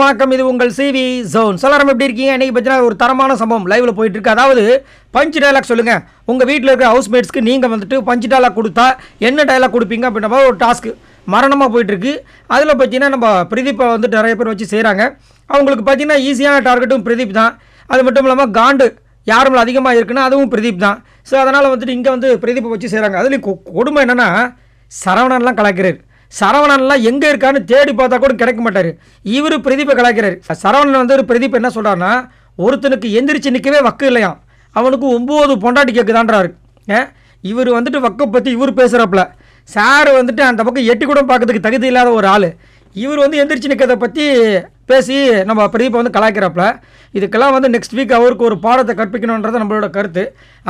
வணக்கம் இது உங்கள் சிவி ஜோன் சொல்லாரம் எப்படி இருக்கீங்க இன்றைக்கி பார்த்தீங்கன்னா ஒரு தரமான சம்பவம் லைவில் போயிட்டுருக்கு அதாவது பஞ்ச் டைலாக் சொல்லுங்கள் உங்கள் வீட்டில் இருக்கிற ஹவுஸ்மேட்ஸ்க்கு நீங்கள் வந்துட்டு பஞ்ச் டைலாக் கொடுத்தா என்ன டைலாக் கொடுப்பீங்க அப்படின்ற ஒரு டாஸ்க்கு மரணமாக போயிட்டுருக்கு அதில் பார்த்தீங்கன்னா நம்ம பிரதீப்பை வந்து நிறைய பேர் வச்சு செய்கிறாங்க அவங்களுக்கு பார்த்தீங்கன்னா ஈஸியான டார்கெட்டும் பிரதீப் தான் அது மட்டும் இல்லாமல் காண்டு யாரும் அதிகமாக இருக்குன்னா அதுவும் பிரதீப் தான் ஸோ அதனால் வந்துட்டு இங்கே வந்து பிரதீப்பை வச்சு செய்கிறாங்க அதுலேயும் கொடுமை என்னென்னா சரவணன்லாம் கலக்கிறார் சரவணன்லாம் எங்கே இருக்கான்னு தேடி பார்த்தா கூட கிடைக்க மாட்டார் இவர் பிரதீப்பை கலாய்க்கிறார் சரவணன் வந்து ஒரு பிரதீப் என்ன சொல்கிறான்னா ஒருத்தனுக்கு எந்திரிச்சு நிற்கவே வக்கு இல்லையாம் அவனுக்கு ஒம்பது பொண்டாட்டி கேட்குதான்றாரு ஏன் இவர் வந்துட்டு வக்கை பற்றி இவர் பேசுகிறப்பல சார் வந்துட்டு அந்த பக்கம் எட்டி கூட பார்க்கறதுக்கு தகுதி இல்லாத ஒரு ஆள் இவர் வந்து எந்திரிச்சு நிற்கிறத பற்றி பேசி நம்ம பிரதீப்பை வந்து கலாய்க்கிறாப்புல இதுக்கெல்லாம் வந்து நெக்ஸ்ட் வீக் அவருக்கு ஒரு பாடத்தை கற்பிக்கணுன்றது நம்மளோட கருத்து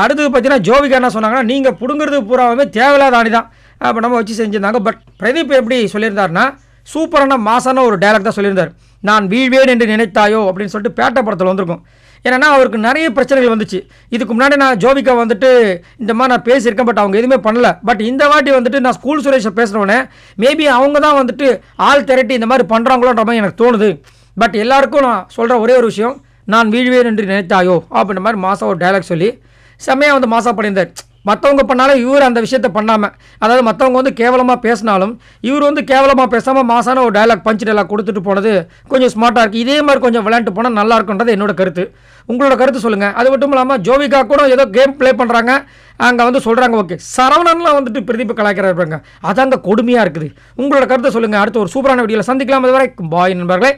அடுத்தது பார்த்தீங்கன்னா ஜோவிகா என்ன சொன்னாங்கன்னா நீங்கள் பிடுங்குறது பூராவே தேவையில்லாத அணி தான் அப்போ நம்ம வச்சு செஞ்சுருந்தாங்க பட் பிரதீப் எப்படி சொல்லியிருந்தார்னா சூப்பரான மாசான ஒரு டைலாக் தான் சொல்லியிருந்தார் நான் வீழ்வேன் என்று நினைத்தாயோ அப்படின்னு சொல்லிட்டு பேட்டை படத்தில் வந்திருக்கும் ஏன்னா அவருக்கு நிறைய பிரச்சனைகள் வந்துச்சு இதுக்கு முன்னாடி நான் ஜோபிகா வந்துட்டு இந்த மாதிரி நான் பேசியிருக்கேன் பட் அவங்க எதுவுமே பண்ணல பட் இந்த வாட்டி வந்துட்டு நான் ஸ்கூல் சுரேஷை பேசுகிறவனே மேபி அவங்க தான் வந்துட்டு ஆள் திரட்டி இந்த மாதிரி பண்ணுறாங்களோன்ற மாதிரி எனக்கு தோணுது பட் எல்லாருக்கும் நான் சொல்கிற ஒரே ஒரு விஷயம் நான் வீழ்வேன் என்று நினைத்தாயோ அப்படின்ற மாதிரி மாதம் ஒரு டைலாக் சொல்லி செம்மையாக வந்து மாசா பண்ணியிருந்தார் மற்றவங்க பண்ணாலும் இவர் அந்த விஷயத்தை பண்ணாமல் அதாவது மற்றவங்க வந்து கேவலமாக பேசினாலும் இவர் வந்து கேவலமாக பேசாமல் மாசான ஒரு டைலாக் பஞ்சு டைலாக் கொடுத்துட்டு போனது கொஞ்சம் ஸ்மார்ட்டாக இருக்குது இதே மாதிரி கொஞ்சம் விளையாட்டு போனால் நல்லா இருக்குன்றது என்னோட கருத்து உங்களோட கருத்து சொல்லுங்கள் அது மட்டும் இல்லாமல் ஜோவிகா கூட ஏதோ கேம் ப்ளே பண்ணுறாங்க அங்கே வந்து சொல்கிறாங்க ஓகே சரவணன்லாம் வந்துட்டு பிரதீப் கலாய்க்கிறாருப்பாங்க அதான் அந்த கொடுமையாக இருக்குது உங்களோட கருத்தை சொல்லுங்கள் அடுத்து ஒரு சூப்பரான வீடியோவில் சந்திக்கலாம் அதுவரை பாய் நண்பர்களே